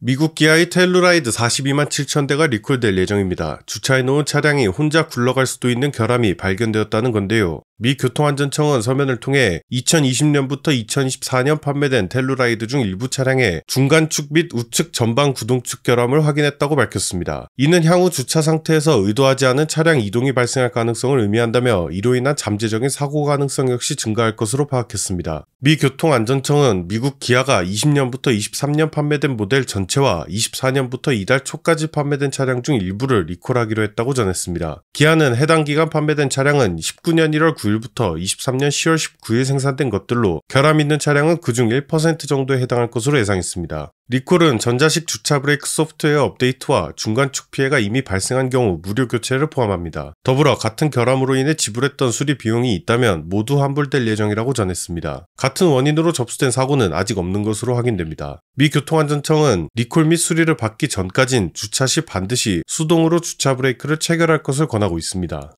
미국 기아의 텔루라이드 42만 7천 대가 리콜될 예정입니다. 주차해놓은 차량이 혼자 굴러갈 수도 있는 결함이 발견되었다는 건데요. 미 교통안전청은 서면을 통해 2020년부터 2014년 판매된 텔루라이드 중 일부 차량의 중간축 및 우측 전방 구동축 결함을 확인했다고 밝혔습니다. 이는 향후 주차 상태에서 의도하지 않은 차량 이동이 발생할 가능성을 의미한다며 이로 인한 잠재적인 사고 가능성 역시 증가할 것으로 파악했습니다. 미 교통안전청은 미국 기아가 20년부터 23년 판매된 모델 전체와 24년부터 이달 초까지 판매된 차량 중 일부를 리콜하기로 했다고 전했습니다. 기아는 해당 기간 판매된 차량은 19년 1월 9일 29일부터 23년 10월 19일 생산된 것들로 결함 있는 차량은 그중 1% 정도에 해당할 것으로 예상했습니다. 리콜은 전자식 주차 브레이크 소프트웨어 업데이트와 중간축 피해가 이미 발생한 경우 무료 교체를 포함합니다. 더불어 같은 결함으로 인해 지불했던 수리 비용이 있다면 모두 환불될 예정이라고 전했습니다. 같은 원인으로 접수된 사고는 아직 없는 것으로 확인됩니다. 미 교통안전청은 리콜 및 수리를 받기 전까진 주차 시 반드시 수동으로 주차 브레이크를 체결할 것을 권하고 있습니다.